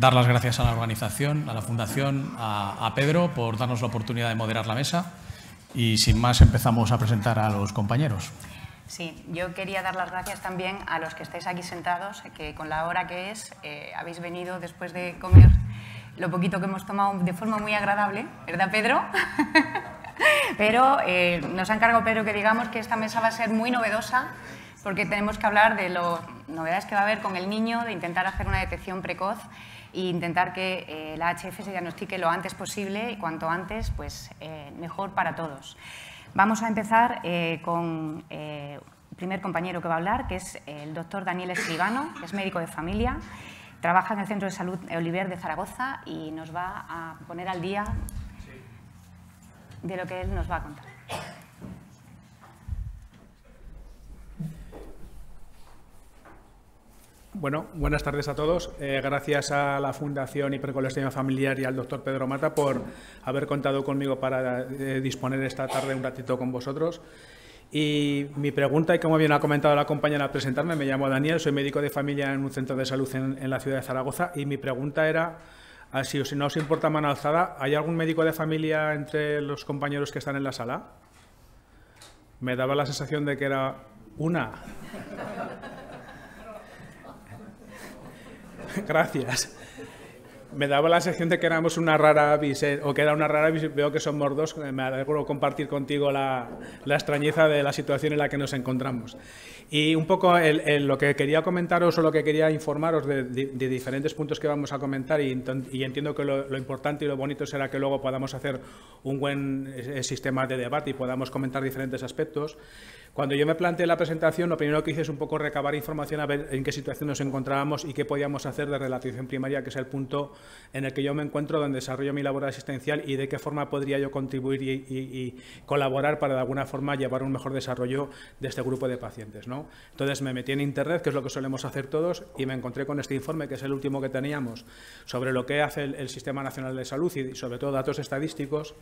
dar las gracias a la organización, a la Fundación, a, Pedro por darnos la oportunidad de moderar la mesa y sin más empezamos a presentar a los compañeros. Sí, yo quería dar las gracias también a los que estáis aquí sentados, que con la hora que es eh, habéis venido después de comer lo poquito que hemos tomado de forma muy agradable, ¿verdad Pedro? Pero eh, nos ha encargado Pedro que digamos que esta mesa va a ser muy novedosa porque tenemos que hablar de las novedades que va a haber con el niño, de intentar hacer una detección precoz e intentar que eh, la HF se diagnostique lo antes posible y cuanto antes, pues eh, mejor para todos. Vamos a empezar eh, con el primer compañero que va a hablar, que es el doctor Daniel Escribano, que es médico de familia, trabaja en el Centro de Salud Oliver de Zaragoza y nos va a poner al día de lo que él nos va a contar. Bueno, buenas tardes a todos. Eh, gracias a la Fundación Hipercolesterolemia Familiar y al doctor Pedro Mata por haber contado conmigo para eh, disponer esta tarde un ratito con vosotros. Y mi pregunta, y como bien ha comentado la compañera al presentarme, me llamo Daniel, soy médico de familia en un centro de salud en, la ciudad de Zaragoza, y mi pregunta era, ah, si no os importa mano alzada, ¿hay algún médico de familia entre los compañeros que están en la sala? Me daba la sensación de que era una. gracias. Me daba la sensación de que éramos una rara avis, eh, o que era una rara avis, veo que somos dos, eh, me alegro compartir contigo la, la extrañeza de la situación en la que nos encontramos. Y un poco lo que quería comentaros o lo que quería informaros de, diferentes puntos que vamos a comentar y, entiendo que lo, importante y lo bonito será que luego podamos hacer un buen eh, eh, sistema de debate y podamos comentar diferentes aspectos. Cuando yo me planteé la presentación, lo primero que hice es un poco recabar información a ver en qué situación nos encontrábamos y qué podíamos hacer desde la atención primaria, que es el punto en el que yo me encuentro donde desarrollo mi labor asistencial y de qué forma podría yo contribuir y, y colaborar para de alguna forma llevar un mejor desarrollo de este grupo de pacientes. ¿no? Entonces me metí en Internet, que es lo que solemos hacer todos, y me encontré con este informe, que es el último que teníamos, sobre lo que hace el, Sistema Nacional de Salud y sobre todo datos estadísticos.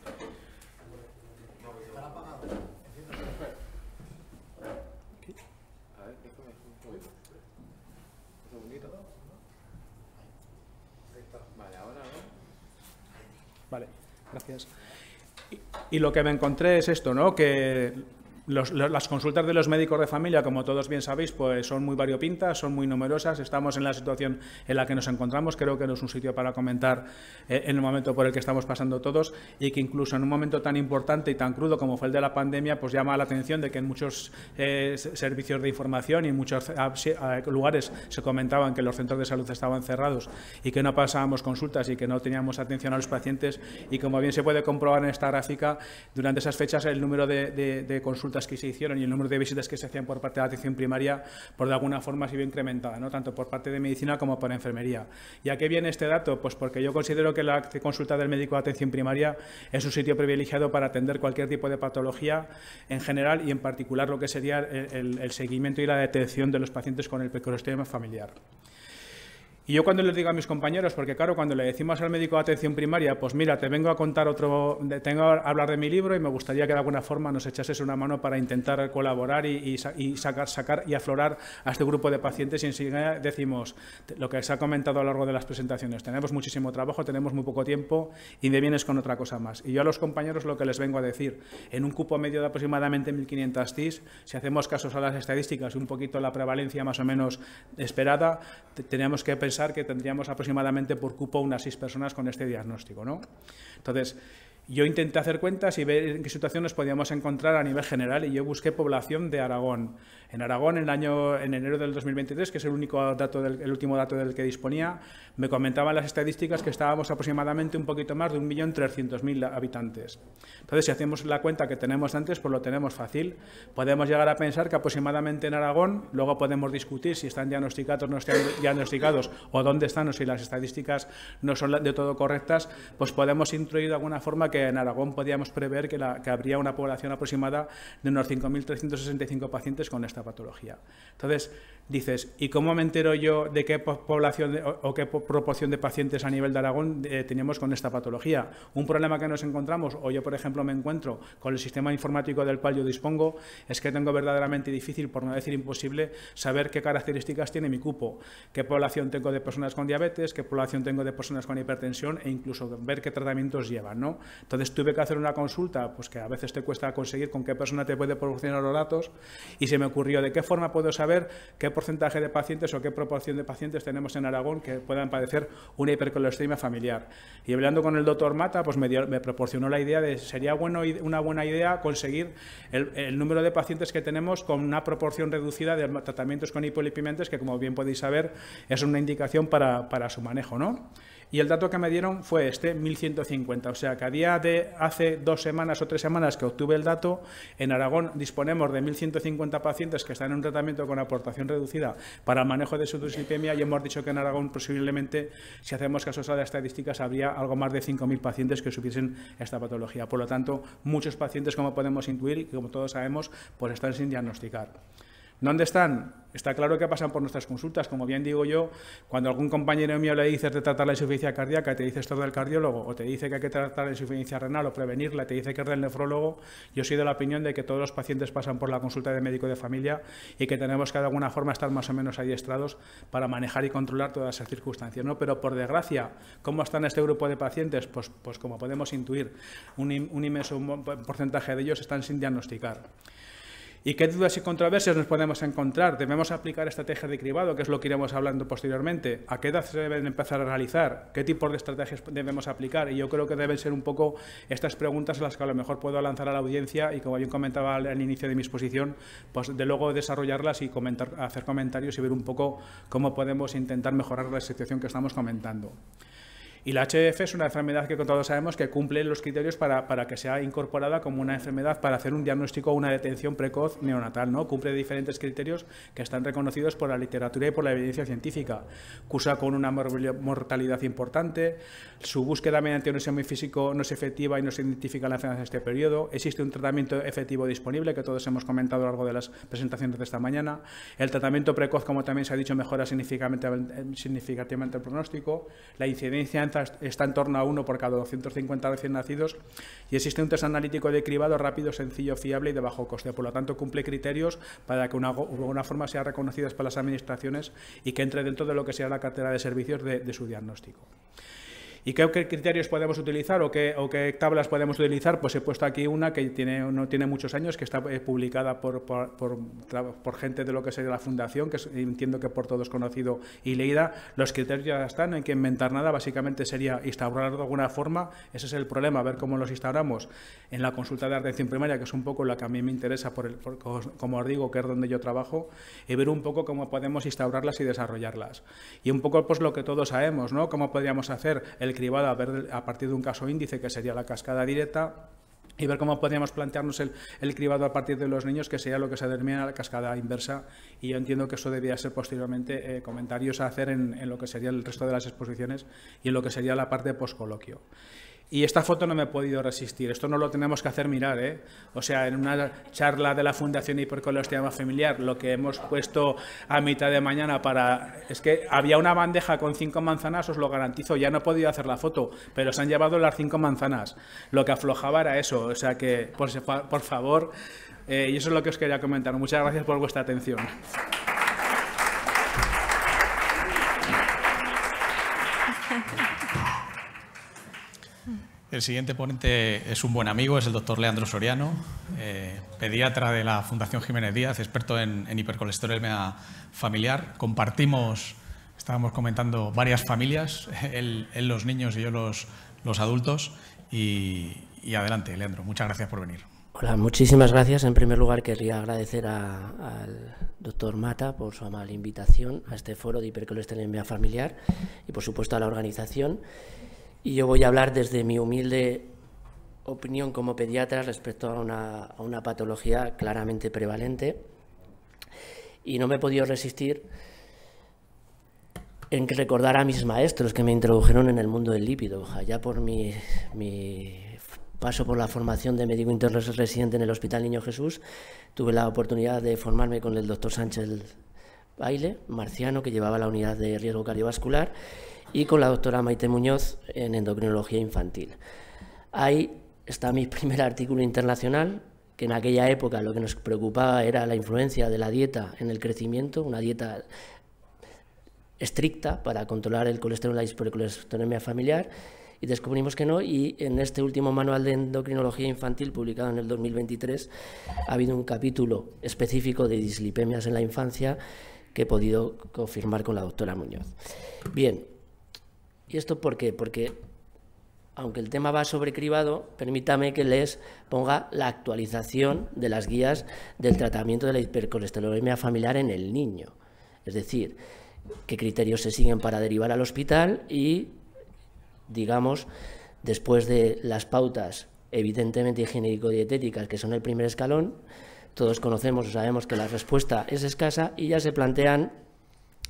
Vale, gracias. Y, lo que me encontré es esto, ¿no? Que las consultas de los médicos de familia, como todos bien sabéis, pues son muy variopintas, son muy numerosas. Estamos en la situación en la que nos encontramos. Creo que no es un sitio para comentar en eh, el momento por el que estamos pasando todos y que incluso en un momento tan importante y tan crudo como fue el de la pandemia, pues llama la atención de que en muchos eh, servicios de información y en muchos eh, lugares se comentaban que los centros de salud estaban cerrados y que no pasábamos consultas y que no teníamos atención a los pacientes. Y como bien se puede comprobar en esta gráfica, durante esas fechas el número de consultas que se hicieron y el número de visitas que se hacían por parte de la atención primaria, por de alguna forma ha sido incrementada, ¿no? tanto por parte de medicina como por enfermería. ¿Y a qué viene este dato? Pues porque yo considero que la consulta del médico de atención primaria es un sitio privilegiado para atender cualquier tipo de patología en general y en particular lo que sería el, seguimiento y la detección de los pacientes con el problema familiar. Y yo cuando les digo a mis compañeros, porque claro, cuando le decimos al médico de atención primaria, pues mira, te vengo a contar otro, tengo a hablar de mi libro y me gustaría que de alguna forma nos echases una mano para intentar colaborar y, y, sacar, sacar y aflorar a este grupo de pacientes y enseguida decimos lo que se ha comentado a lo largo de las presentaciones, tenemos muchísimo trabajo, tenemos muy poco tiempo y me vienes con otra cosa más. Y yo a los compañeros lo que les vengo a decir, en un cupo medio de aproximadamente 1.500 TIS, si hacemos casos a las estadísticas, un poquito la prevalencia más o menos esperada, tenemos que pensar que tendríamos aproximadamente por cupo unas seis personas con este diagnóstico. ¿no? Entonces, yo intenté hacer cuentas y ver en qué situación nos podíamos encontrar a nivel general y yo busqué población de Aragón. En Aragón, en, el año, en enero del 2023, que es el, único dato del, último dato del que disponía, me comentaban las estadísticas que estábamos aproximadamente un poquito más de 1.300.000 habitantes. Entonces, si hacemos la cuenta que tenemos antes, pues lo tenemos fácil. Podemos llegar a pensar que aproximadamente en Aragón, luego podemos discutir si están diagnosticados o no están diagnosticados, o dónde están, o si las estadísticas no son de todo correctas, pues podemos introducir de alguna forma que en Aragón podíamos prever que, la, habría una población aproximada de unos 5.365 pacientes con esta patología. Entonces, dices, ¿y cómo me entero yo de qué población o, qué proporción de pacientes a nivel de Aragón eh, tenemos con esta patología? Un problema que nos encontramos, o yo por ejemplo me encuentro con el sistema informático del cual yo dispongo, es que tengo verdaderamente difícil, por no decir imposible, saber qué características tiene mi cupo, qué población tengo de personas con diabetes, qué población tengo de personas con hipertensión e incluso ver qué tratamientos llevan. Entonces tuve que hacer una consulta, pues que a veces te cuesta conseguir con qué persona te puede proporcionar los datos y se me ocurrió ¿De qué forma puedo saber qué porcentaje de pacientes o qué proporción de pacientes tenemos en Aragón que puedan padecer una hipercolesterolemia familiar? Y hablando con el doctor Mata, pues me, proporcionó la idea de sería bueno, una buena idea conseguir el, número de pacientes que tenemos con una proporción reducida de tratamientos con hipolipimentes, que como bien podéis saber es una indicación para, para su manejo, ¿no? Y el dato que me dieron fue este 1150. O sea que a día de hace dos semanas o tres semanas que obtuve el dato, en Aragón disponemos de 1150 pacientes que están en un tratamiento con aportación reducida para el manejo de su y hemos dicho que en Aragón posiblemente, si hacemos casos a las estadísticas, habría algo más de 5.000 pacientes que supiesen esta patología. Por lo tanto, muchos pacientes, como podemos intuir y como todos sabemos, pues están sin diagnosticar. ¿Dónde están? Está claro que pasan por nuestras consultas. Como bien digo yo, cuando algún compañero mío le dices de tratar la insuficiencia cardíaca, te dice esto del cardiólogo, o te dice que hay que tratar la insuficiencia renal o prevenirla, te dice que es del nefrólogo, yo soy de la opinión de que todos los pacientes pasan por la consulta de médico de familia y que tenemos que de alguna forma estar más o menos adiestrados para manejar y controlar todas esas circunstancias. ¿no? Pero por desgracia, ¿cómo están este grupo de pacientes? Pues, pues como podemos intuir, un, un inmenso porcentaje de ellos están sin diagnosticar. ¿Y qué dudas y controversias nos podemos encontrar? ¿Debemos aplicar estrategias de cribado, que es lo que iremos hablando posteriormente? ¿A qué edad se deben empezar a realizar? ¿Qué tipos de estrategias debemos aplicar? Y yo creo que deben ser un poco estas preguntas las que a lo mejor puedo lanzar a la audiencia y, como yo comentaba al, inicio de mi exposición, pues de luego desarrollarlas y hacer comentarios y ver un poco cómo podemos intentar mejorar la situación que estamos comentando. Y la HF es una enfermedad que todos sabemos que cumple los criterios para, para, que sea incorporada como una enfermedad para hacer un diagnóstico o una detención precoz neonatal. ¿no? Cumple diferentes criterios que están reconocidos por la literatura y por la evidencia científica. Cursa con una mortalidad importante, su búsqueda mediante un examen físico no es efectiva y no se identifica la enfermedad en este periodo, existe un tratamiento efectivo disponible que todos hemos comentado a lo largo de las presentaciones de esta mañana, el tratamiento precoz, como también se ha dicho, mejora significativamente, eh, significativamente el pronóstico, la incidencia en está en torno a uno por cada 250 recién nacidos y existe un test analítico de cribado rápido, sencillo, fiable y de bajo coste. Por lo tanto, cumple criterios para que una, forma sea reconocida por las administraciones y que entre dentro de lo que sea la cartera de servicios de su diagnóstico. ¿Y qué, criterios podemos utilizar o qué, tablas podemos utilizar? Pues he puesto aquí una que tiene, no tiene muchos años, que está eh, publicada por, por, gente de lo que sería la fundación, que entiendo que por todos conocido y leída. Los criterios ya están, no hay que inventar nada, básicamente sería instaurar de alguna forma. Ese es el problema, ver cómo los instauramos en la consulta de atención primaria, que es un poco la que a mí me interesa, por el, como os digo, que es donde yo trabajo, y ver un poco cómo podemos instaurarlas y desarrollarlas. Y un poco pues lo que todos sabemos, ¿no? Cómo podríamos hacer el cribado a, ver, a partir de un caso índice, que sería la cascada directa, y ver cómo podríamos plantearnos el, cribado a partir de los niños, que sería lo que se denomina la cascada inversa. Y yo entiendo que eso debía ser posteriormente eh, comentarios a hacer en, en, lo que sería el resto de las exposiciones y en lo que sería la parte de poscoloquio. Y esta foto no me he podido resistir. Esto no lo tenemos que hacer mirar, ¿eh? O sea, en una charla de la Fundación llama Familiar, lo que hemos puesto a mitad de mañana para... Es que había una bandeja con cinco manzanas, os lo garantizo, ya no he podido hacer la foto, pero se han llevado las cinco manzanas. Lo que aflojaba era eso. O sea que, por, por favor, eh, y eso es lo que os quería comentar. Muchas gracias por vuestra atención. El siguiente ponente es un buen amigo, es el doctor Leandro Soriano, eh, pediatra de la Fundación Jiménez Díaz, experto en, en hipercolesterolemia familiar. Compartimos, estábamos comentando, varias familias, él, los niños y yo los, los adultos. Y, adelante, Leandro, muchas gracias por venir. Hola, muchísimas gracias. En primer lugar, querría agradecer al doctor Mata por su amable invitación a este foro de hipercolesterolemia familiar y, por supuesto, a la organización. Y yo voy a hablar desde mi humilde opinión como pediatra respecto a una, patología claramente prevalente. Y no me he podido resistir en recordar a mis maestros que me introdujeron en el mundo del lípido, allá por mi, mi paso por la formación de médico interno residente en el Hospital Niño Jesús, tuve la oportunidad de formarme con el doctor Sánchez Baile, marciano, que llevaba la unidad de riesgo cardiovascular, y con la doctora Maite Muñoz en endocrinología infantil. Ahí está mi primer artículo internacional, que en aquella época lo que nos preocupaba era la influencia de la dieta en el crecimiento, una dieta estricta para controlar el colesterol y la hipercolesterolemia familiar, y descubrimos que no, y en este último manual de endocrinología infantil publicado en el 2023 ha habido un capítulo específico de dislipemias en la infancia que he podido confirmar con la doctora Muñoz. Bien, ¿Y esto por qué? Porque aunque el tema va sobre permítame que les ponga la actualización de las guías del tratamiento de la hipercolesterolemia familiar en el niño. Es decir, qué criterios se siguen para derivar al hospital y, digamos, después de las pautas evidentemente genérico dietéticas que son el primer escalón, todos conocemos o sabemos que la respuesta es escasa y ya se plantean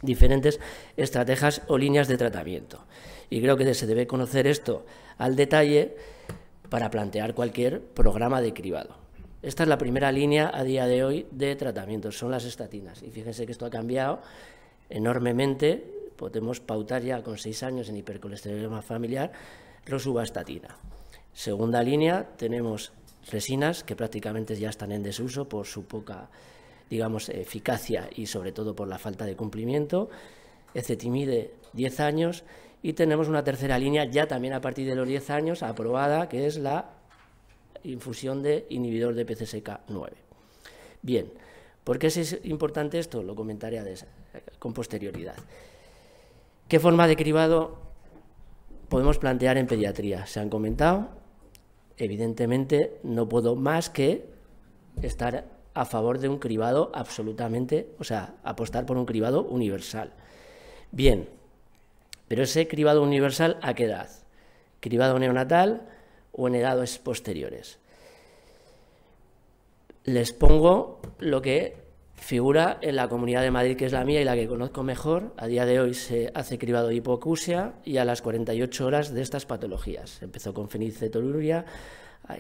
diferentes estrategias o líneas de tratamiento. Y creo que se debe conocer esto al detalle para plantear cualquier programa de cribado. Esta es la primera línea a día de hoy de tratamiento, son las estatinas. Y fíjense que esto ha cambiado enormemente. Podemos pautar ya con seis años en hipercolesterolema familiar estatina. Segunda línea, tenemos resinas que prácticamente ya están en desuso por su poca digamos, eficacia y sobre todo por la falta de cumplimiento. Ecetimide, este 10 años. Y tenemos una tercera línea, ya también a partir de los 10 años, aprobada, que es la infusión de inhibidor de PCSK9. Bien, ¿por qué es importante esto? Lo comentaré con posterioridad. ¿Qué forma de cribado podemos plantear en pediatría? Se han comentado. Evidentemente, no puedo más que estar a favor de un cribado absolutamente, o sea, apostar por un cribado universal. Bien, pero ese cribado universal, ¿a qué edad? ¿Cribado neonatal o en edades posteriores? Les pongo lo que figura en la Comunidad de Madrid, que es la mía y la que conozco mejor. A día de hoy se hace cribado de y a las 48 horas de estas patologías. Empezó con fenilcetonuria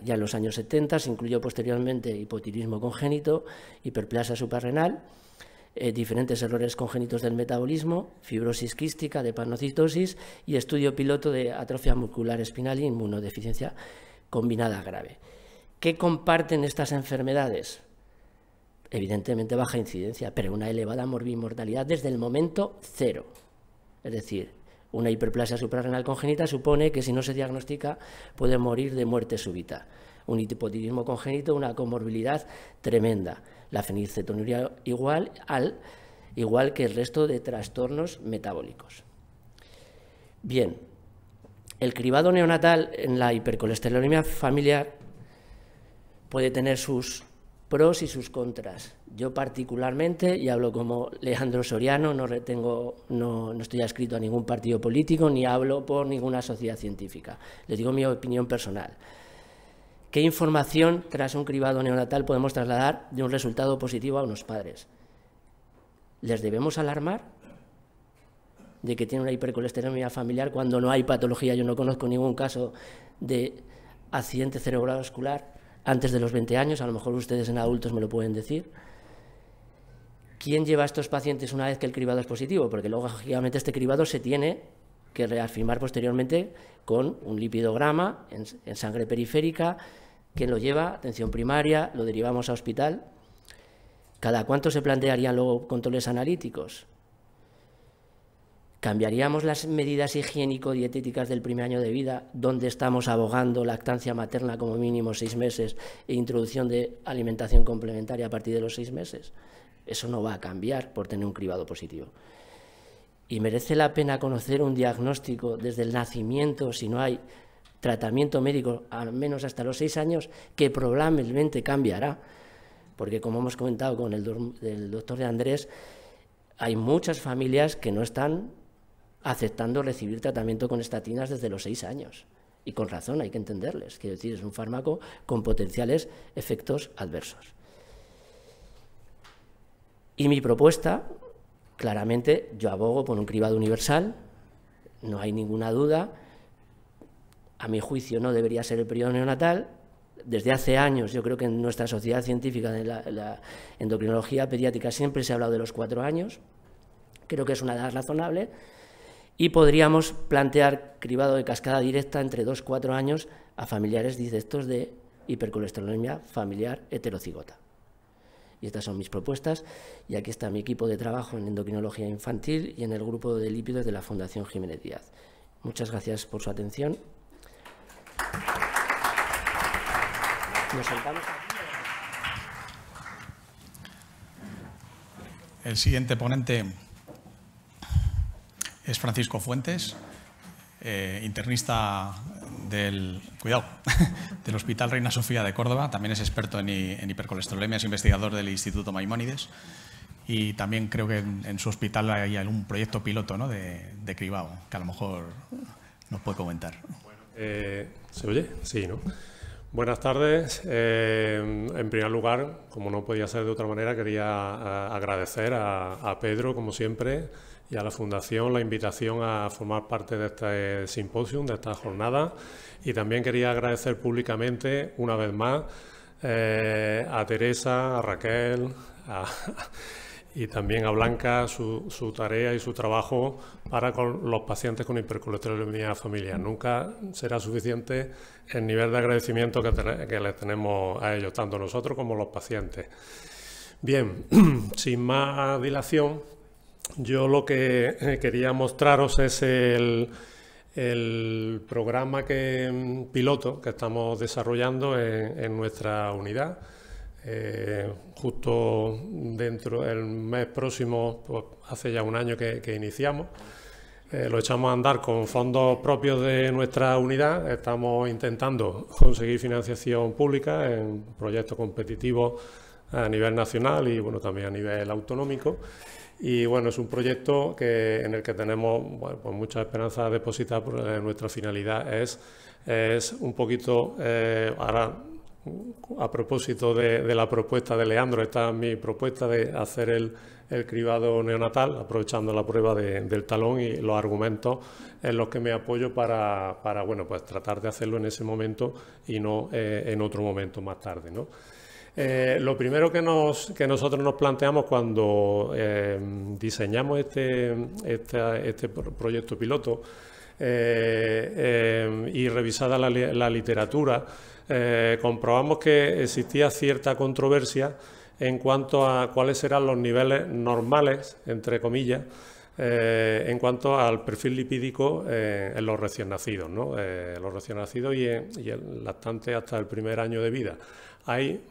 ya en los años 70 se incluyó posteriormente hipotirismo congénito, hiperplasia suprarrenal, eh, diferentes errores congénitos del metabolismo, fibrosis quística, de panocitosis y estudio piloto de atrofia muscular espinal y inmunodeficiencia combinada grave. ¿Qué comparten estas enfermedades? Evidentemente baja incidencia, pero una elevada morbimortalidad desde el momento cero. Es decir, una hiperplasia suprarrenal congénita supone que si no se diagnostica puede morir de muerte súbita. Un hipotiroidismo congénito, una comorbilidad tremenda. La fenilcetonuria igual al igual que el resto de trastornos metabólicos. Bien, el cribado neonatal en la hipercolesterolemia familiar puede tener sus pros y sus contras. Yo particularmente, y hablo como Leandro Soriano, no, retengo, no, estoy adscrito a ningún partido político ni hablo por ninguna sociedad científica. Les digo mi opinión personal. ¿Qué información tras un cribado neonatal podemos trasladar de un resultado positivo a unos padres? ¿Les debemos alarmar de que tiene una hipercolesterolemia familiar cuando no hay patología? Yo no conozco ningún caso de accidente cerebrovascular antes de los 20 años, a lo mejor ustedes en adultos me lo pueden decir. ¿Quién lleva a estos pacientes una vez que el cribado es positivo? Porque luego, lógicamente, este cribado se tiene que reafirmar posteriormente con un lipidograma en, en sangre periférica. ¿Quién lo lleva? Atención primaria, lo derivamos a hospital. ¿Cada cuánto se plantearían luego controles analíticos? ¿Cambiaríamos las medidas higiénico-dietéticas del primer año de vida, donde estamos abogando lactancia materna como mínimo seis meses e introducción de alimentación complementaria a partir de los seis meses? Eso no va a cambiar por tener un cribado positivo. Y merece la pena conocer un diagnóstico desde el nacimiento, si no hay tratamiento médico, al menos hasta los seis años, que probablemente cambiará. Porque como hemos comentado con el, doctor de Andrés, hay muchas familias que no están aceptando recibir tratamiento con estatinas desde los seis años. Y con razón, hay que entenderles. Quiero decir, es un fármaco con potenciales efectos adversos. Y mi propuesta, claramente, yo abogo por un cribado universal, no hay ninguna duda. A mi juicio, no debería ser el periodo neonatal, desde hace años, yo creo que en nuestra sociedad científica, en la, la, endocrinología pediátrica, siempre se ha hablado de los cuatro años. Creo que es una edad razonable. Y podríamos plantear cribado de cascada directa entre 2 cuatro años a familiares directos de hipercolesterolemia familiar heterocigota. Y estas son mis propuestas. Y aquí está mi equipo de trabajo en endocrinología infantil y en el grupo de lípidos de la Fundación Jiménez Díaz. Muchas gracias por su atención. El siguiente ponente es Francisco Fuentes, eh, internista del, cuidado, del Hospital Reina Sofía de Córdoba, también es experto en, hipercolesterolemia, es investigador del Instituto Maimónides y también creo que en, su hospital hay algún proyecto piloto de, cribado que a lo mejor nos puede comentar. Eh, ¿Se oye? Sí, ¿no? Buenas tardes. Eh, en primer lugar, como no podía ser de otra manera, quería agradecer a Pedro, como siempre, y a la Fundación la invitación a formar parte de este simposium, de esta jornada. Y también quería agradecer públicamente, una vez más, eh, a Teresa, a Raquel y también a Blanca su, tarea y su trabajo para los pacientes con hipercolesterolemia familiar. Nunca será suficiente el nivel de agradecimiento que, que les tenemos a ellos, tanto nosotros como los pacientes. Bien, sin más dilación, yo lo que eh, quería mostraros es el, programa que, mm, piloto que estamos desarrollando en, nuestra unidad. Eh, justo dentro del mes próximo, pues, hace ya un año que, iniciamos. Eh, lo echamos a andar con fondos propios de nuestra unidad. Estamos intentando conseguir financiación pública en proyectos competitivos a nivel nacional y bueno, también a nivel autonómico. Y bueno, es un proyecto que, en el que tenemos pues mucha esperanza depositada, porque eh, nuestra finalidad es, es un poquito, eh, ahora a propósito de, la propuesta de Leandro, está mi propuesta de hacer el, el cribado neonatal, aprovechando la prueba del talón y los argumentos en los que me apoyo para, bueno, pues tratar de hacerlo en ese momento y no eh, en otro momento más tarde. Eh, lo primero que, nosotros nos planteamos cuando eh, diseñamos este, este proyecto piloto eh, y revisada la, literatura, comprobamos que existía cierta controversia en cuanto a cuáles eran los niveles normales, entre comillas, en cuanto al perfil lipídico en los recién nacidos, ¿no? los recién nacidos y, en, y el lactante hasta el primer año de vida hay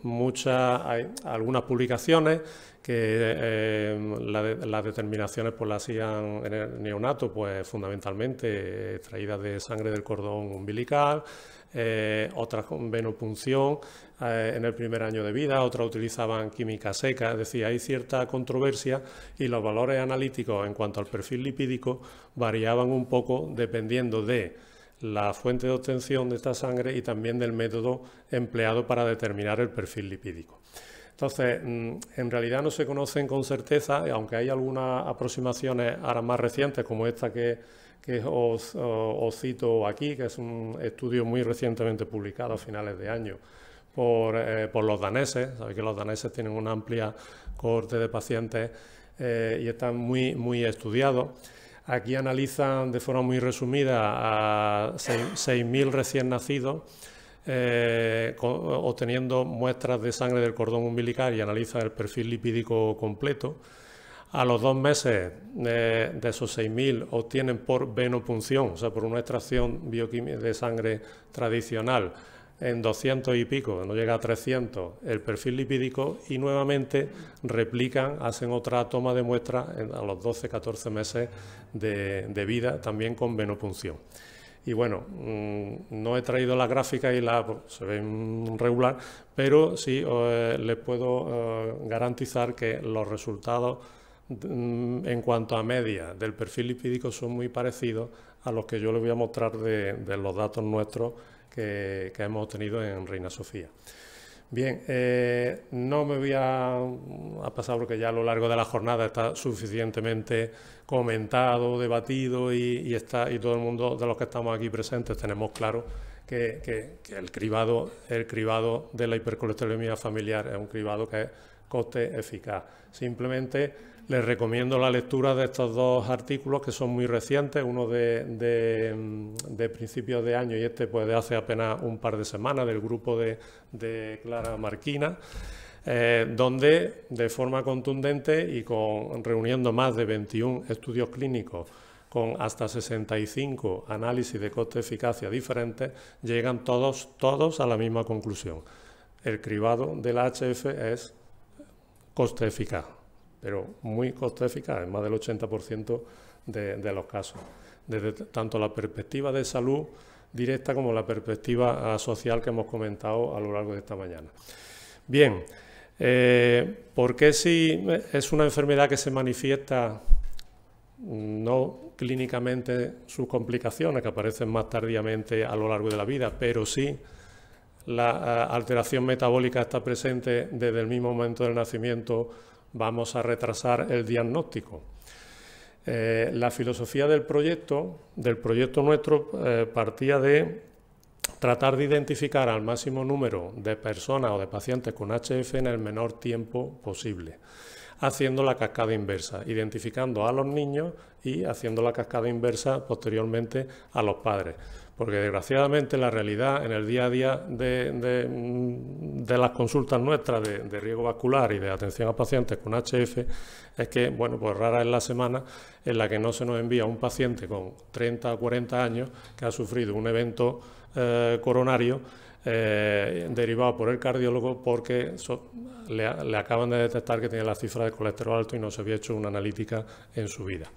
algunas publicaciones que eh, las determinaciones pues las hacían en el neonato, pues fundamentalmente eh, extraídas de sangre del cordón umbilical, eh, otras con venopunción en el primer año de vida, otras utilizaban química seca, es decir, hay cierta controversia y los valores analíticos en cuanto al perfil lipídico variaban un poco dependiendo de la fuente de obtención de esta sangre y también del método empleado para determinar el perfil lipídico. Entonces, mm, en realidad no se conocen con certeza, aunque hay algunas aproximaciones ahora más recientes, como esta que, os, cito aquí, que es un estudio muy recientemente publicado a finales de año por, eh, los daneses. Sabéis que los daneses tienen una amplia corte de pacientes eh, y están muy, muy estudiados. Aquí analizan de forma muy resumida a 6.000 recién nacidos. Eh, obteniendo muestras de sangre del cordón umbilical y analizan el perfil lipídico completo. A los dos meses eh, de esos 6.000 obtienen por venopunción, o sea, por una extracción bioquímica de sangre tradicional, en 200 y pico, no llega a 300, el perfil lipídico y nuevamente replican, hacen otra toma de muestra a los 12-14 meses de, vida, también con venopunción. Y bueno, mm, no he traído la gráfica y la pues, se ve mm, regular, pero sí eh, les puedo eh, garantizar que los resultados mm, en cuanto a media del perfil lipídico son muy parecidos a los que yo les voy a mostrar de los datos nuestros que, hemos obtenido en Reina Sofía. Bien, eh, no me voy a, pasar porque ya a lo largo de la jornada está suficientemente comentado, debatido y, está, y todo el mundo de los que estamos aquí presentes tenemos claro que, el, cribado, el cribado de la hipercolesterolemia familiar es un cribado que es coste eficaz. Simplemente les recomiendo la lectura de estos dos artículos que son muy recientes, uno mm, de, principios de año y este pues de hace apenas un par de semanas del grupo de, Clara Marquina. Eh, donde de forma contundente y reuniendo más de 21 estudios clínicos con hasta 65 análisis de coste-eficacia diferentes, llegan todos, todos a la misma conclusión. El cribado del HF es coste-eficaz pero muy costo eficaz, en más del 80% de, los casos. Desde tanto la perspectiva de salud directa como la perspectiva ah, social que hemos comentado a lo largo de esta mañana. Bien, eh, ¿por qué si es una enfermedad que se manifiesta mm, no clínicamente sus complicaciones que aparecen más tardíamente a lo largo de la vida, pero sí la ah, alteración metabólica está presente desde el mismo momento del nacimiento vamos a retrasar el diagnóstico. Eh, la filosofía del proyecto, del proyecto nuestro, eh, partía de tratar de identificar al máximo número de personas o de pacientes con HF en el menor tiempo posible haciendo la cascada inversa, identificando a los niños y haciendo la cascada inversa posteriormente a los padres. Porque desgraciadamente la realidad en el día a día de, mm, las consultas nuestras de, riesgo vascular y de atención a pacientes con HF es que, bueno, pues rara es la semana en la que no se nos envía un paciente con 30 o 40 años que ha sufrido un evento eh, coronario eh, derivado por el cardiólogo porque le, acaban de detectar que tenía la cifra de colesterol alto y no se había hecho una analítica en su vida.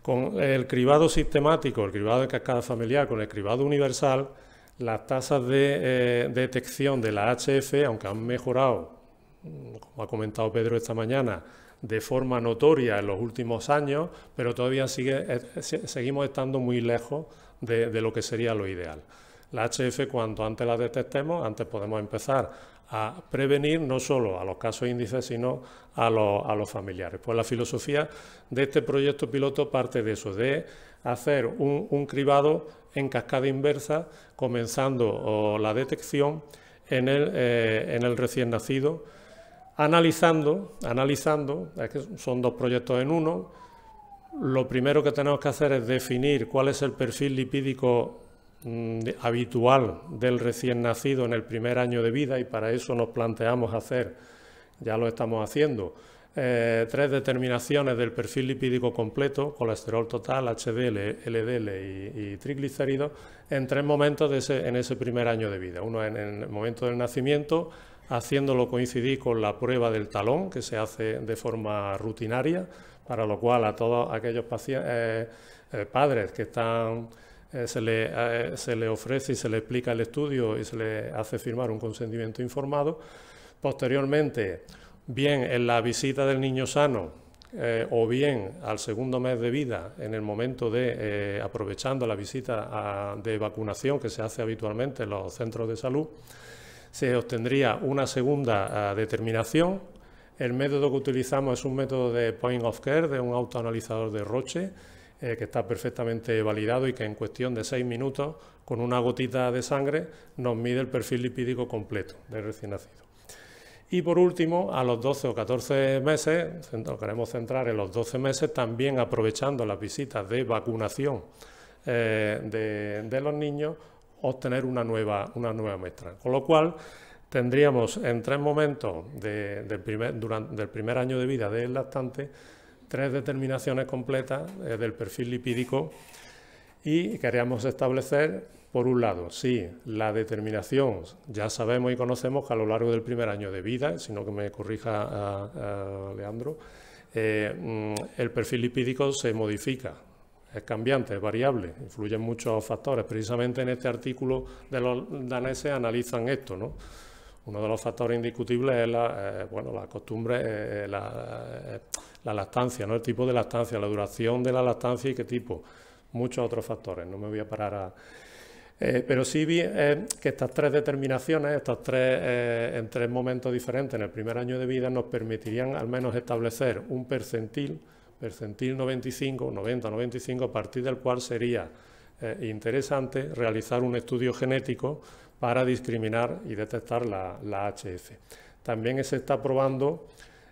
Con el cribado sistemático, el cribado de cascada familiar, con el cribado universal, las tasas de eh, detección de la HF, aunque han mejorado, como ha comentado Pedro esta mañana, de forma notoria en los últimos años, pero todavía eh, seguimos estando muy lejos de lo que sería lo ideal. La HF cuanto antes la detectemos, antes podemos empezar a prevenir no solo a los casos e índices, sino a, los familiares. Pues la filosofía de este proyecto piloto parte de eso, de hacer un, cribado en cascada inversa, comenzando la detección en el, eh, en el recién nacido, analizando, analizando, que son dos proyectos en uno, lo primero que tenemos que hacer es definir cuál es el perfil lipídico Mm, habitual del recién nacido en el primer año de vida y para eso nos planteamos hacer, ya lo estamos haciendo, eh, tres determinaciones del perfil lipídico completo, colesterol total, HDL, LDL y, triglicéridos, en tres momentos de en ese primer año de vida. Uno en, el momento del nacimiento, haciéndolo coincidir con la prueba del talón, que se hace de forma rutinaria, para lo cual a todos aquellos eh, eh, padres que están eh, eh, se, le, ofrece y se le explica el estudio y se le hace firmar un consentimiento informado. Posteriormente, bien en la visita del niño sano, eh, o bien al segundo mes de vida, en el momento de, aprovechando la visita de vacunación que se hace habitualmente en los centros de salud, se obtendría una segunda determinación. El método que utilizamos es un método de point of care, de un autoanalizador de Roche, eh, que está perfectamente validado y que en cuestión de seis minutos, con una gotita de sangre, nos mide el perfil lipídico completo del recién nacido. Y por último, a los 12 o 14 meses, nos queremos centrar en los 12 meses, también aprovechando las visitas de vacunación eh, de, los niños, obtener una nueva, nueva muestra. Con lo cual, tendríamos en tres momentos del primer año de vida del lactante, tres determinaciones completas eh, del perfil lipídico y queríamos establecer, por un lado, si la determinación ya sabemos y conocemos que a lo largo del primer año de vida, sino que me corrija Leandro, eh, mm, el perfil lipídico se modifica, es cambiante, es variable, influyen muchos factores. Precisamente en este artículo de los daneses analizan esto, ¿no? Uno de los factores indiscutibles es la, eh, bueno, la costumbre, la, la lactancia, ¿no? el tipo de lactancia, la duración de la lactancia y qué tipo, muchos otros factores, no me voy a parar a... Eh, pero sí vi eh, que estas tres determinaciones, estas tres, eh, en tres momentos diferentes en el primer año de vida, nos permitirían al menos establecer un percentil, percentil 95, 90, 95, a partir del cual sería interesante realizar un estudio genético para discriminar y detectar la, la HF. También se está probando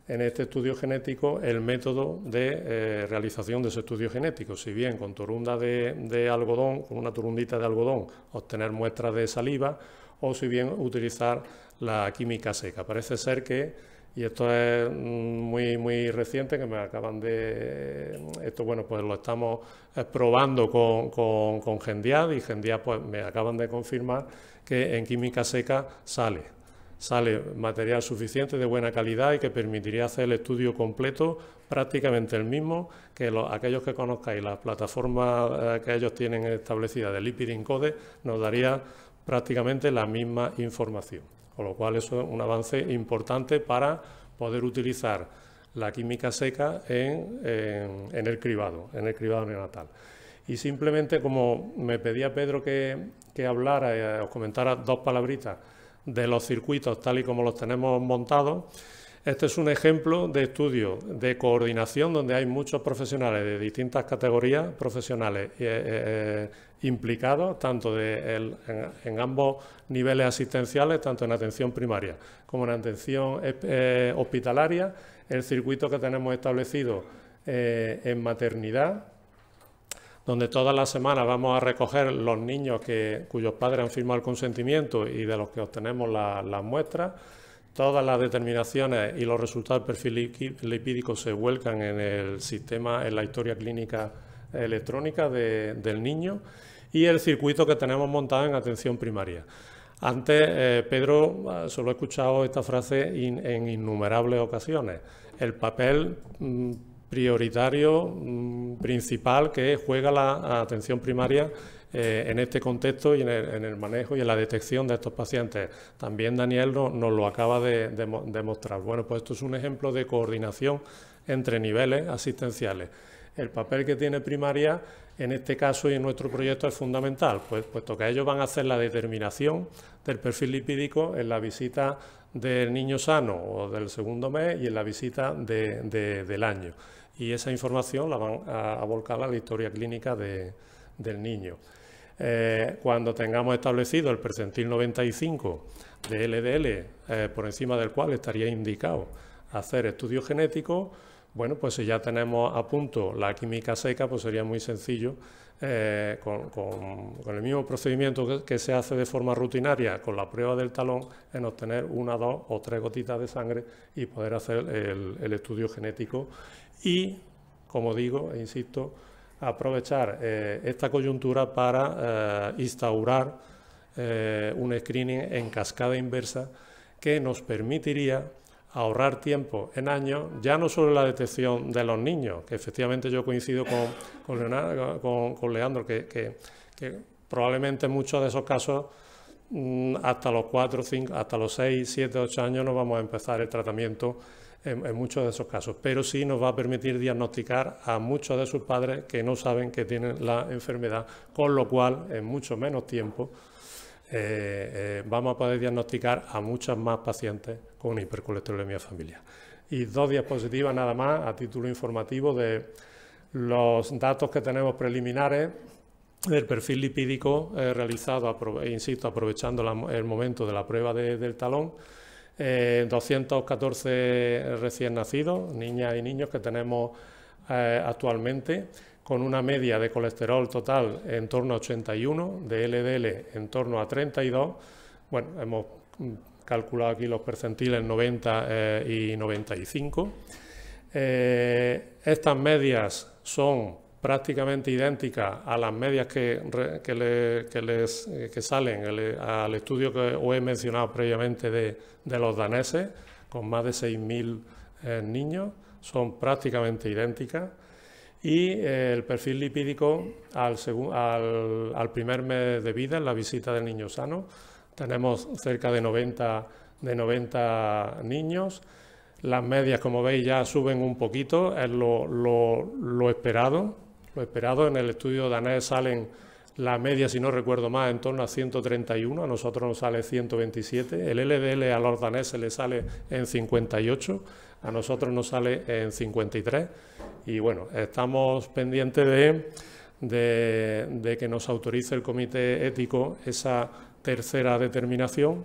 en este estudio genético el método de eh, realización de ese estudio genético. Si bien con torunda de, algodón, con una turundita de algodón, obtener muestras de saliva, o si bien utilizar la química seca. Parece ser que y esto es mm, muy muy reciente que me acaban de esto bueno pues lo estamos eh, probando con, con, con Gendiad y Gendiad pues me acaban de confirmar que en química seca sale Sale material suficiente de buena calidad y que permitiría hacer el estudio completo, prácticamente el mismo que aquellos que conozcáis. Las plataformas eh, que ellos tienen establecidas de Lipid Encode nos daría prácticamente la misma información. Con lo cual eso es un avance importante para poder utilizar la química seca en, el cribado, en el cribado neonatal. Y simplemente como me pedía Pedro que, hablara, eh, os comentara dos palabritas de los circuitos tal y como los tenemos montados. Este es un ejemplo de estudio de coordinación donde hay muchos profesionales de distintas categorías profesionales eh, eh, eh, implicados, tanto en, ambos niveles asistenciales, tanto en atención primaria como en atención hospitalaria. El circuito que tenemos establecido en maternidad, donde todas las semanas vamos a recoger los niños que, cuyos padres han firmado el consentimiento y de los que obtenemos las muestras. Todas las determinaciones y los resultados del perfil lipídico se vuelcan en el sistema, en la historia clínica electrónica del niño y el circuito que tenemos montado en atención primaria. Antes, eh, Pedro, ah, solo he escuchado esta frase en innumerables ocasiones. El papel mm, prioritario mm, principal que juega la atención primaria eh, en este contexto y en el, manejo y en la detección de estos pacientes. También Daniel nos lo acaba de, demostrar. bueno, pues esto es un ejemplo de coordinación entre niveles asistenciales. El papel que tiene primaria en este caso y en nuestro proyecto es fundamental, pues, puesto que ellos van a hacer la determinación del perfil lipídico en la visita del niño sano o del segundo mes y en la visita del año. Y esa información la van a, volcar a la historia clínica del niño. Eh, cuando tengamos establecido el percentil 95 de LDL eh, por encima del cual estaría indicado hacer estudios genéticos, bueno, pues si ya tenemos a punto la química seca, pues sería muy sencillo eh, con, el mismo procedimiento que, se hace de forma rutinaria con la prueba del talón en obtener una, dos o tres gotitas de sangre y poder hacer el, estudio genético y, como digo e insisto, aprovechar eh, esta coyuntura para eh, instaurar un screening en cascada inversa que nos permitiría ahorrar tiempo en años, ya no solo en la detección de los niños, que efectivamente yo coincido con, con, Leandro, que, probablemente en muchos de esos casos mm, hasta los 4, 5, hasta los 6, 7, 8 años no vamos a empezar el tratamiento en, en, muchos de esos casos, pero sí nos va a permitir diagnosticar a muchos de sus padres que no saben que tienen la enfermedad, con lo cual en mucho menos tiempo eh, eh, vamos a poder diagnosticar a muchas más pacientes con hipercolesterolemia familiar. Y dos diapositivas nada más a título informativo de los datos que tenemos preliminares del perfil lipídico eh, realizado, insisto, aprovechando el momento de la prueba del talón. 214 recién nacidos, niñas y niños que tenemos actualmente con una media de colesterol total en torno a 81, de LDL en torno a 32. Bueno, hemos calculado aquí los percentiles 90 eh, y 95. Eh, estas medias son prácticamente idénticas a las medias que, les, eh, salen al estudio que os he mencionado previamente de, los daneses, con más de 6.000 niños, son prácticamente idénticas y eh, el perfil lipídico al, primer mes de vida, en la visita del niño sano. Tenemos cerca de 90, de 90 niños. Las medias, como veis, ya suben un poquito, es lo, esperado. Lo esperado en el estudio danés salen las medias, si no recuerdo más, en torno a 131, a nosotros nos sale 127, el LDL a los daneses le sale en 58 a nosotros nos sale en 53 y bueno, estamos pendientes de, de, que nos autorice el comité ético esa tercera determinación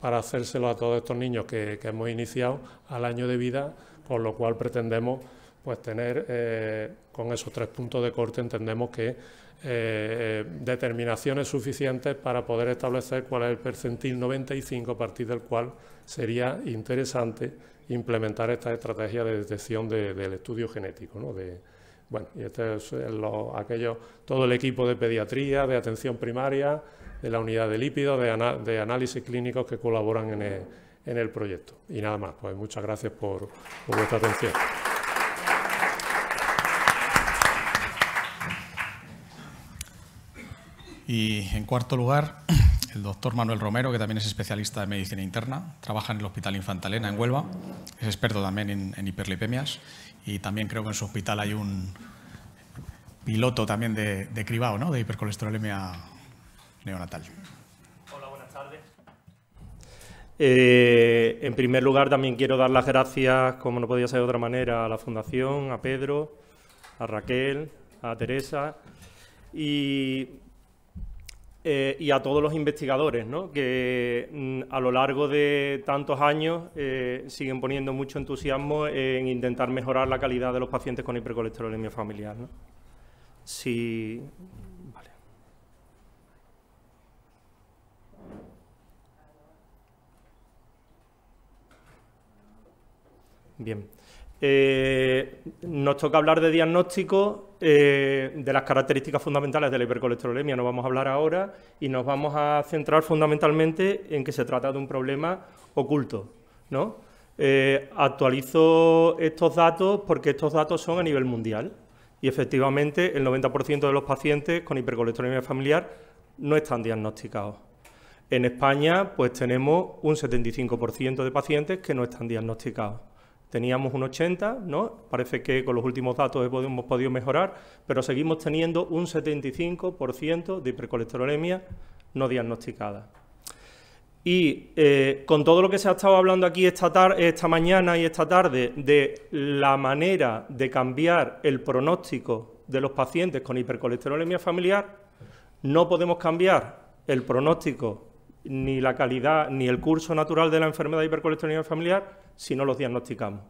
para hacérselo a todos estos niños que, hemos iniciado al año de vida, con lo cual pretendemos pues tener eh, con esos tres puntos de corte entendemos que eh, eh, determinaciones suficientes para poder establecer cuál es el percentil 95 a partir del cual sería interesante implementar esta estrategia de detección del estudio genético. ¿no? De, bueno, y este es lo, todo el equipo de pediatría, de atención primaria, de la unidad de lípidos, de, análisis clínicos que colaboran en el, proyecto. Y nada más, pues muchas gracias por, por vuestra atención. Y en cuarto lugar, el doctor Manuel Romero, que también es especialista de medicina interna, trabaja en el Hospital Infantalena en Huelva, es experto también en, hiperlipemias y también creo que en su hospital hay un piloto también de, cribado, ¿no? de hipercolesterolemia neonatal. Hola, buenas tardes. Eh, en primer lugar, también quiero dar las gracias, como no podía ser de otra manera, a la Fundación, a Pedro, a Raquel, a Teresa y eh, y a todos los investigadores, ¿no? que mm, a lo largo de tantos años eh, siguen poniendo mucho entusiasmo en intentar mejorar la calidad de los pacientes con hipercolesterolemia familiar. ¿no? Bien. Eh, nos toca hablar de diagnóstico eh, de las características fundamentales de la hipercolesterolemia no vamos a hablar ahora y nos vamos a centrar fundamentalmente en que se trata de un problema oculto. Eh, actualizo estos datos porque estos datos son a nivel mundial y efectivamente el 90% de los pacientes con hipercolesterolemia familiar no están diagnosticados. En España pues tenemos un 75% de pacientes que no están diagnosticados. Teníamos un 80, ¿no? Parece que con los últimos datos hemos podido mejorar, pero seguimos teniendo un 75% de hipercolesterolemia no diagnosticada. Y eh, con todo lo que se ha estado hablando aquí esta, esta mañana y esta tarde de la manera de cambiar el pronóstico de los pacientes con hipercolesterolemia familiar, no podemos cambiar el pronóstico ni la calidad ni el curso natural de la enfermedad de hipercolesterolemia familiar si no los diagnosticamos.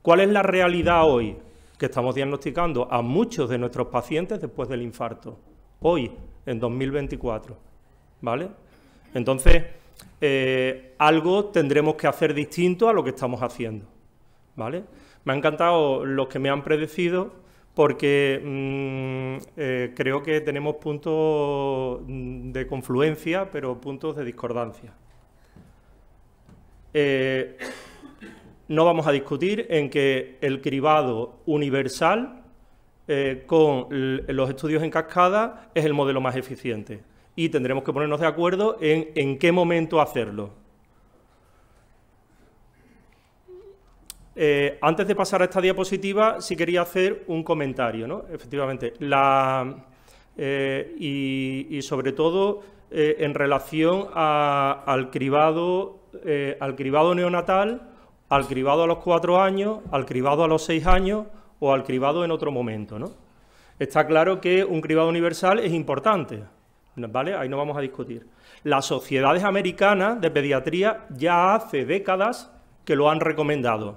¿Cuál es la realidad hoy? Que estamos diagnosticando a muchos de nuestros pacientes después del infarto, hoy, en 2024. ¿Vale? Entonces, eh, algo tendremos que hacer distinto a lo que estamos haciendo. ¿Vale? Me han encantado los que me han predecido porque mm, eh, creo que tenemos puntos de confluencia, pero puntos de discordancia. Eh, no vamos a discutir en que el cribado universal eh, con los estudios en cascada es el modelo más eficiente y tendremos que ponernos de acuerdo en en qué momento hacerlo. Eh, antes de pasar a esta diapositiva, sí quería hacer un comentario, ¿no? Efectivamente, eh, y, sobre todo eh, en relación al, cribado, al cribado neonatal, al cribado a los cuatro años, al cribado a los seis años o al cribado en otro momento, Está claro que un cribado universal es importante, Ahí no vamos a discutir. Las sociedades americanas de pediatría ya hace décadas que lo han recomendado,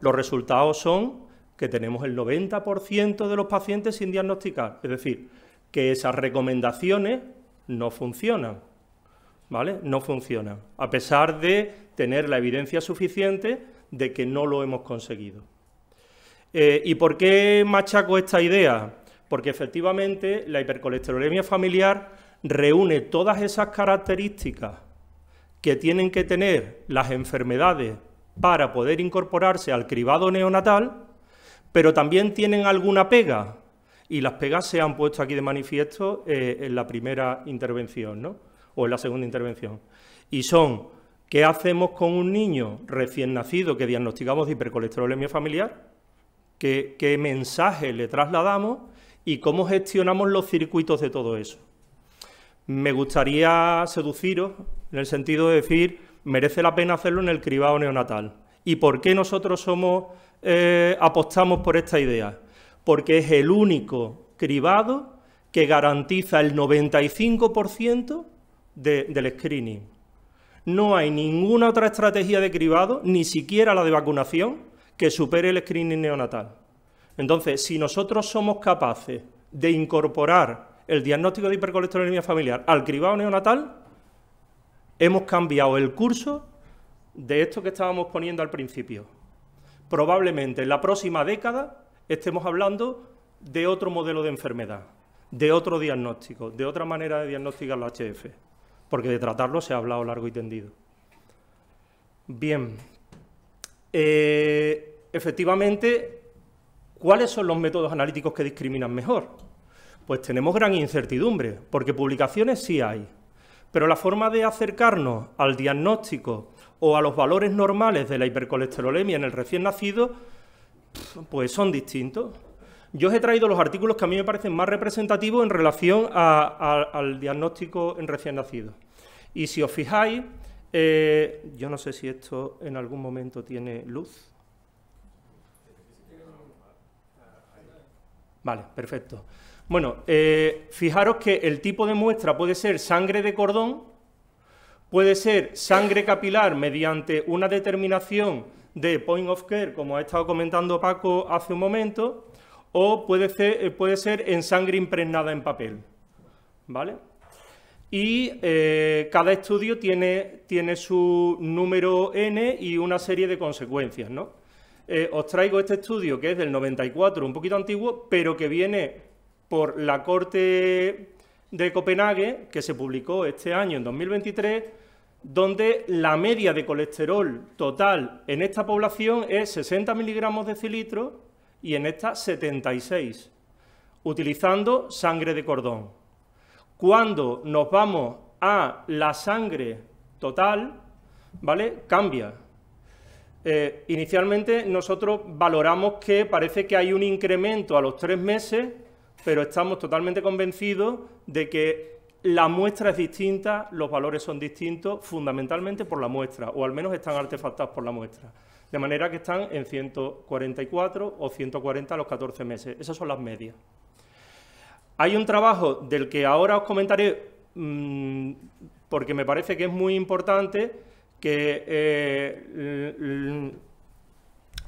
los resultados son que tenemos el 90% de los pacientes sin diagnosticar, es decir, que esas recomendaciones no funcionan, ¿vale? No funcionan, a pesar de tener la evidencia suficiente de que no lo hemos conseguido. Eh, ¿Y por qué machaco esta idea? Porque efectivamente la hipercolesterolemia familiar reúne todas esas características que tienen que tener las enfermedades para poder incorporarse al cribado neonatal, pero también tienen alguna pega, y las pegas se han puesto aquí de manifiesto eh, en la primera intervención, ¿no? o en la segunda intervención, y son ¿Qué hacemos con un niño recién nacido que diagnosticamos de hipercolesterolemia familiar? ¿Qué, ¿Qué, mensaje le trasladamos y cómo gestionamos los circuitos de todo eso? Me gustaría seduciros en el sentido de decir merece la pena hacerlo en el cribado neonatal. ¿Y por qué nosotros somos, eh, apostamos por esta idea? Porque es el único cribado que garantiza el 95% del screening. No hay ninguna otra estrategia de cribado, ni siquiera la de vacunación, que supere el screening neonatal. Entonces, si nosotros somos capaces de incorporar el diagnóstico de hipercolesterolemia familiar al cribado neonatal, hemos cambiado el curso de esto que estábamos poniendo al principio. Probablemente en la próxima década estemos hablando de otro modelo de enfermedad, de otro diagnóstico, de otra manera de diagnosticar la HF, porque de tratarlo se ha hablado largo y tendido. Bien, eh, efectivamente, ¿cuáles son los métodos analíticos que discriminan mejor? Pues tenemos gran incertidumbre, porque publicaciones sí hay, pero la forma de acercarnos al diagnóstico o a los valores normales de la hipercolesterolemia en el recién nacido, pues son distintos. Yo os he traído los artículos que a mí me parecen más representativos en relación al diagnóstico en recién nacido. Y si os fijáis, eh, yo no sé si esto en algún momento tiene luz. Vale, perfecto. Bueno, eh, fijaros que el tipo de muestra puede ser sangre de cordón, puede ser sangre capilar mediante una determinación de point of care, como ha estado comentando Paco hace un momento, o puede ser, eh, puede ser en sangre impregnada en papel. ¿Vale? Y eh, cada estudio tiene, tiene, su número N y una serie de consecuencias, ¿no? os traigo este estudio que es del 94, un poquito antiguo, pero que viene por la Corte de Copenhague, que se publicó este año, en 2023, donde la media de colesterol total en esta población es 60 miligramos de cilitro y en esta 76, utilizando sangre de cordón. Cuando nos vamos a la sangre total, ¿vale? Cambia. Eh, inicialmente nosotros valoramos que parece que hay un incremento a los tres meses pero estamos totalmente convencidos de que la muestra es distinta, los valores son distintos, fundamentalmente por la muestra, o al menos están artefactados por la muestra. De manera que están en 144 o 140 a los 14 meses. Esas son las medias. Hay un trabajo del que ahora os comentaré mm, porque me parece que es muy importante que eh,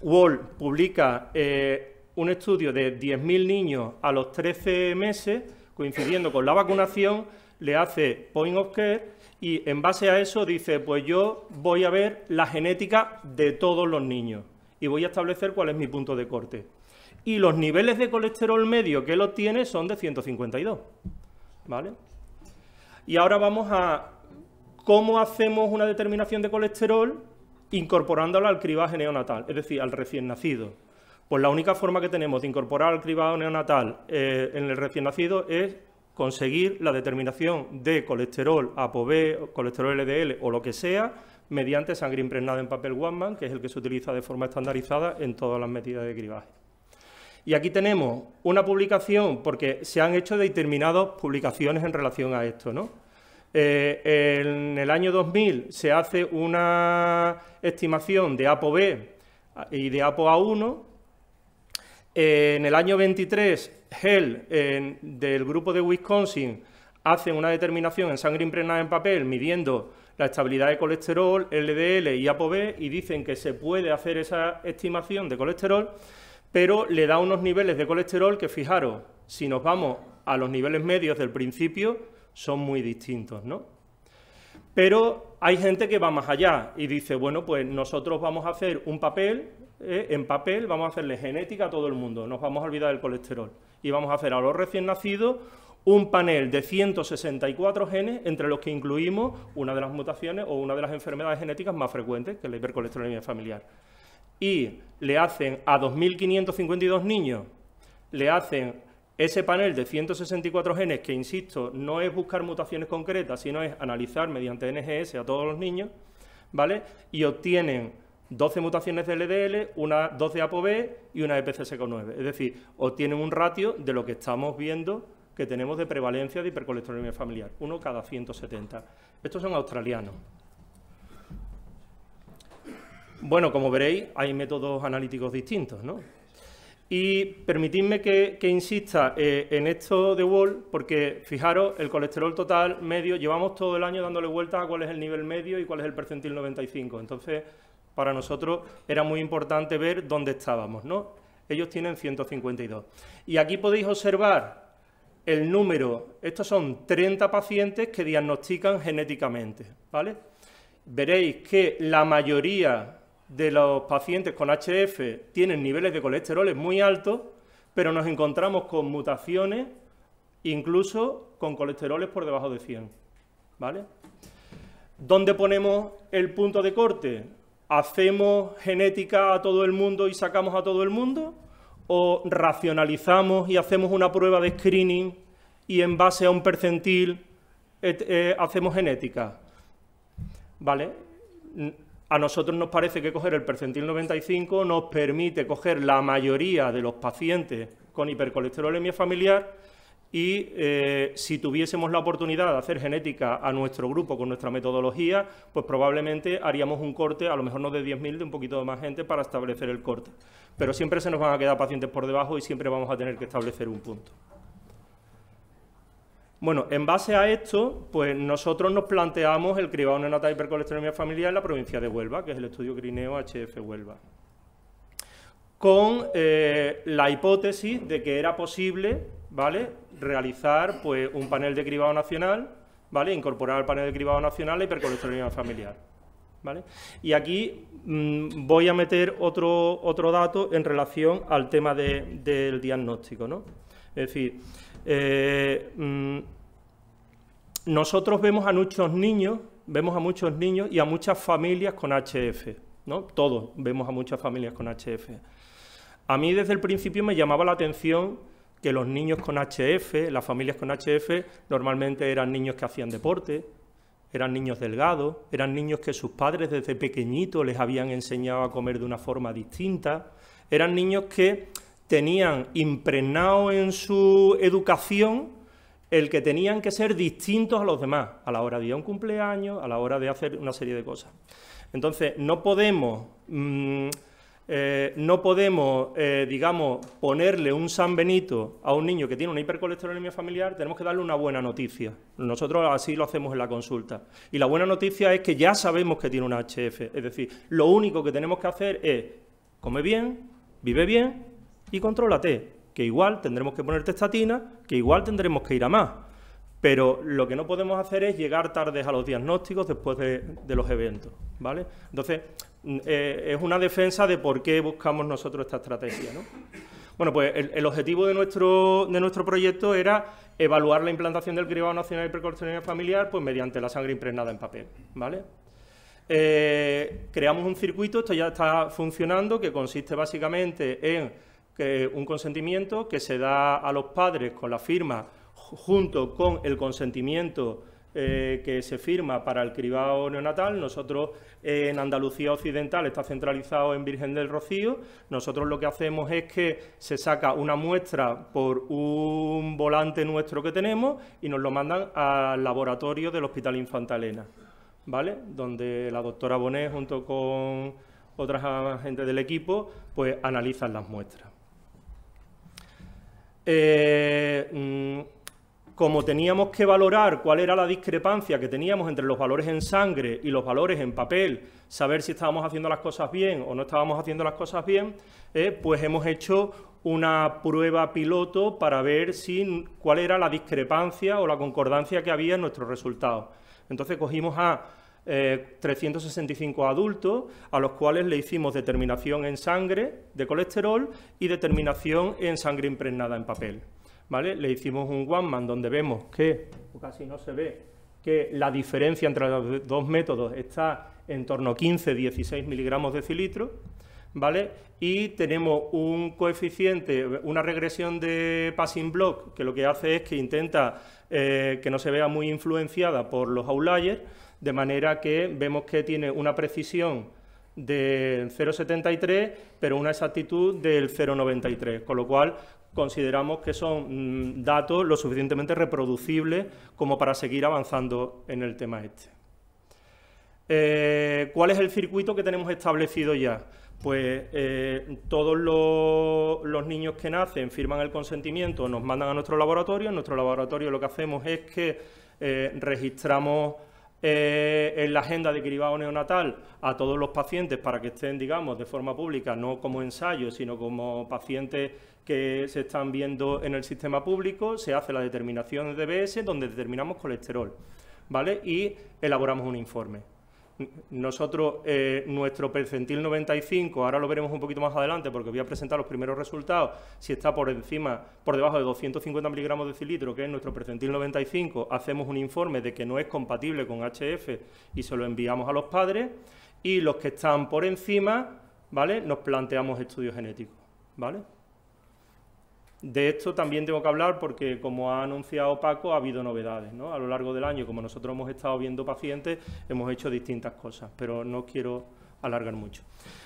Wall publica eh, un estudio de 10.000 niños a los 13 meses, coincidiendo con la vacunación, le hace point of care y en base a eso dice, pues yo voy a ver la genética de todos los niños y voy a establecer cuál es mi punto de corte. Y los niveles de colesterol medio que él obtiene son de 152. ¿Vale? Y ahora vamos a cómo hacemos una determinación de colesterol incorporándola al cribaje neonatal, es decir, al recién nacido. Pues la única forma que tenemos de incorporar al cribado neonatal eh, en el recién nacido es conseguir la determinación de colesterol ApoB, colesterol LDL o lo que sea, mediante sangre impregnada en papel Whatman, que es el que se utiliza de forma estandarizada en todas las medidas de cribaje. Y aquí tenemos una publicación, porque se han hecho determinadas publicaciones en relación a esto, ¿no? Eh, en el año 2000 se hace una estimación de ApoB y de ApoA1 en el año 23, gel del grupo de Wisconsin, hace una determinación en sangre impregnada en papel midiendo la estabilidad de colesterol, LDL y ApoB y dicen que se puede hacer esa estimación de colesterol, pero le da unos niveles de colesterol que, fijaros, si nos vamos a los niveles medios del principio, son muy distintos, ¿no? Pero hay gente que va más allá y dice, bueno, pues nosotros vamos a hacer un papel eh, en papel, vamos a hacerle genética a todo el mundo, nos vamos a olvidar del colesterol. Y vamos a hacer a los recién nacidos un panel de 164 genes, entre los que incluimos una de las mutaciones o una de las enfermedades genéticas más frecuentes, que es la hipercolesterolemia familiar. Y le hacen a 2.552 niños, le hacen ese panel de 164 genes, que insisto, no es buscar mutaciones concretas, sino es analizar mediante NGS a todos los niños, ¿vale? Y obtienen 12 mutaciones de e LDL, una, 12 ApoB y una de PCSK9. Es decir, obtienen un ratio de lo que estamos viendo que tenemos de prevalencia de hipercolesterolemia familiar, uno cada 170. Estos son australianos. Bueno, como veréis, hay métodos analíticos distintos, ¿no? Y permitidme que, insista eh, en esto de Wall, porque fijaros, el colesterol total medio, llevamos todo el año dándole vueltas a cuál es el nivel medio y cuál es el percentil 95. Entonces, para nosotros era muy importante ver dónde estábamos, ¿no? Ellos tienen 152. Y aquí podéis observar el número, estos son 30 pacientes que diagnostican genéticamente, ¿vale? Veréis que la mayoría de los pacientes con HF tienen niveles de colesterol muy altos, pero nos encontramos con mutaciones, incluso con colesteroles por debajo de 100, ¿vale? ¿Dónde ponemos el punto de corte? ¿Hacemos genética a todo el mundo y sacamos a todo el mundo? ¿O racionalizamos y hacemos una prueba de screening y en base a un percentil eh, hacemos genética? ¿Vale? A nosotros nos parece que coger el percentil 95 nos permite coger la mayoría de los pacientes con hipercolesterolemia familiar y eh, si tuviésemos la oportunidad de hacer genética a nuestro grupo con nuestra metodología, pues probablemente haríamos un corte, a lo mejor no de 10.000, de un poquito de más gente para establecer el corte. Pero siempre se nos van a quedar pacientes por debajo y siempre vamos a tener que establecer un punto. Bueno, en base a esto, pues nosotros nos planteamos el cribado neonatal hipercolesterolemia familiar en la provincia de Huelva, que es el estudio Crineo HF Huelva, con eh, la hipótesis de que era posible ¿vale? realizar pues, un panel de cribado nacional, ¿vale? incorporar al panel de cribado nacional la hipercolesterolemia familiar. ¿vale? Y aquí mm, voy a meter otro, otro dato en relación al tema del diagnóstico. Es decir, eh, mm, nosotros vemos a muchos niños, vemos a muchos niños y a muchas familias con HF, ¿no? Todos vemos a muchas familias con HF. A mí desde el principio me llamaba la atención que los niños con HF, las familias con HF, normalmente eran niños que hacían deporte, eran niños delgados, eran niños que sus padres desde pequeñitos les habían enseñado a comer de una forma distinta, eran niños que tenían impregnado en su educación el que tenían que ser distintos a los demás, a la hora de ir a un cumpleaños, a la hora de hacer una serie de cosas. Entonces, no podemos... Mm, eh, no podemos, eh, digamos, ponerle un San Benito a un niño que tiene una hipercolesterolemia familiar, tenemos que darle una buena noticia. Nosotros así lo hacemos en la consulta. Y la buena noticia es que ya sabemos que tiene una HF. Es decir, lo único que tenemos que hacer es come bien, vive bien y contrólate. Que igual tendremos que poner testatina, que igual tendremos que ir a más. Pero lo que no podemos hacer es llegar tarde a los diagnósticos después de, de los eventos, ¿vale? Entonces, eh, es una defensa de por qué buscamos nosotros esta estrategia. ¿no? Bueno, pues el, objetivo de nuestro, de nuestro proyecto era evaluar la implantación del cribado nacional y precaucionario familiar pues, mediante la sangre impregnada en papel. ¿vale? Eh, creamos un circuito, esto ya está funcionando, que consiste básicamente en un consentimiento que se da a los padres con la firma junto con el consentimiento eh, que se firma para el cribado neonatal. Nosotros eh, en Andalucía Occidental está centralizado en Virgen del Rocío. Nosotros lo que hacemos es que se saca una muestra por un volante nuestro que tenemos y nos lo mandan al laboratorio del Hospital Infanta Elena, ¿vale? Donde la doctora Bonet junto con otras agentes del equipo pues analizan las muestras. Eh, mm, como teníamos que valorar cuál era la discrepancia que teníamos entre los valores en sangre y los valores en papel, saber si estábamos haciendo las cosas bien o no estábamos haciendo las cosas bien, eh, pues hemos hecho una prueba piloto para ver cuál era la discrepancia o la concordancia que había en nuestros resultados. Entonces cogimos a 365 eh, adultos a los cuales le hicimos determinación en sangre de colesterol y determinación en sangre impregnada en papel. Le hicimos un one man donde vemos que, casi no se ve, que la diferencia entre los dos métodos está en torno a 15-16 miligramos de cilitro, ¿vale? Y tenemos un coeficiente, una regresión de passing block, que lo que hace es que intenta eh, que no se vea muy influenciada por los outliers, de manera que vemos que tiene una precisión de 0,73, pero una exactitud del 0,93, con lo cual consideramos que son mm, datos lo suficientemente reproducibles como para seguir avanzando en el tema este. Eh, ¿Cuál es el circuito que tenemos establecido ya? Pues eh, todos los, niños que nacen firman el consentimiento, nos mandan a nuestro laboratorio. En nuestro laboratorio lo que hacemos es que eh, registramos en la agenda de cribado neonatal a todos los pacientes para que estén, digamos, de forma pública, no como ensayo, sino como pacientes que se están viendo en el sistema público, se hace la determinación de DBS donde determinamos colesterol, ¿vale? Y elaboramos un informe. Nosotros, eh, nuestro percentil 95, ahora lo veremos un poquito más adelante porque voy a presentar los primeros resultados, si está por encima, por debajo de 250 miligramos de cilitro, que es nuestro percentil 95, hacemos un informe de que no es compatible con HF y se lo enviamos a los padres y los que están por encima, ¿vale? Nos planteamos estudios genéticos, ¿vale? De esto también tengo que hablar porque, como ha anunciado Paco, ha habido novedades. A lo largo del año, como nosotros hemos estado viendo pacientes, hemos hecho distintas cosas, pero no quiero alargar mucho.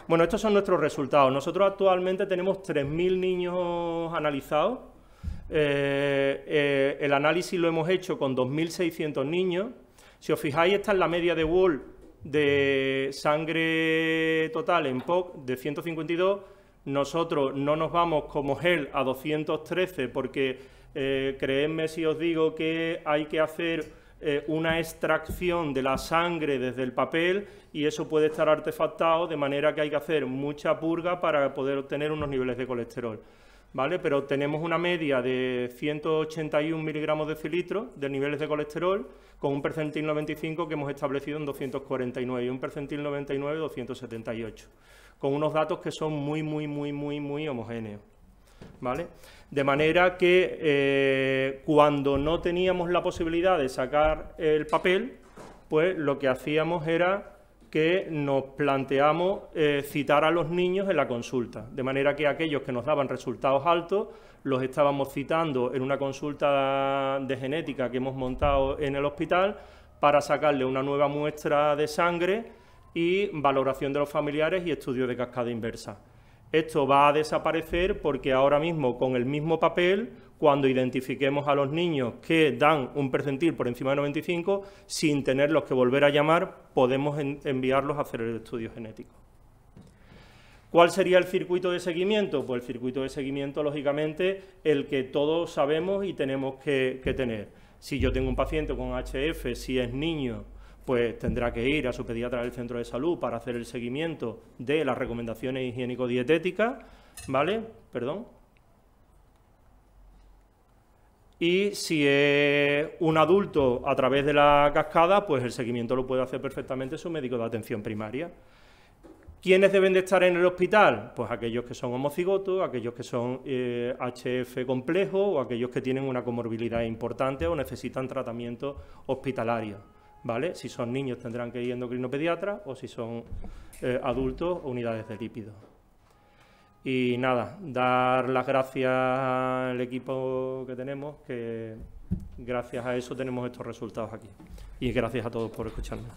Bueno, estos son nuestros resultados. Nosotros actualmente tenemos 3.000 niños analizados. Eh, eh, el análisis lo hemos hecho con 2.600 niños. Si os fijáis, esta es la media de Wall de sangre total en POC de 152 nosotros no nos vamos como GEL a 213 porque eh, creedme si os digo que hay que hacer eh, una extracción de la sangre desde el papel y eso puede estar artefactado de manera que hay que hacer mucha purga para poder obtener unos niveles de colesterol. Pero tenemos una media de 181 miligramos de cilitro de niveles de colesterol con un percentil 95 que hemos establecido en 249 y un percentil 99 278, con unos datos que son muy, muy, muy, muy, muy homogéneos. ¿Vale? De manera que eh, cuando no teníamos la posibilidad de sacar el papel, pues lo que hacíamos era que nos planteamos eh, citar a los niños en la consulta, de manera que aquellos que nos daban resultados altos los estábamos citando en una consulta de genética que hemos montado en el hospital para sacarle una nueva muestra de sangre y valoración de los familiares y estudio de cascada inversa. Esto va a desaparecer porque ahora mismo con el mismo papel cuando identifiquemos a los niños que dan un percentil por encima de 95, sin tenerlos que volver a llamar, podemos enviarlos a hacer el estudio genético. ¿Cuál sería el circuito de seguimiento? Pues el circuito de seguimiento, lógicamente, el que todos sabemos y tenemos que tener. Si yo tengo un paciente con HF, si es niño, pues tendrá que ir a su pediatra del centro de salud para hacer el seguimiento de las recomendaciones higiénico-dietéticas, ¿vale? Perdón. Y si es un adulto a través de la cascada, pues el seguimiento lo puede hacer perfectamente su médico de atención primaria. ¿Quiénes deben de estar en el hospital? Pues aquellos que son homocigotos, aquellos que son HF eh, complejo o aquellos que tienen una comorbilidad importante o necesitan tratamiento hospitalario. Si son niños tendrán que ir endocrinopediatra o si son eh, adultos, unidades de lípidos. Y nada, dar las gracias al equipo que tenemos, que gracias a eso tenemos estos resultados aquí. Y gracias a todos por escucharnos.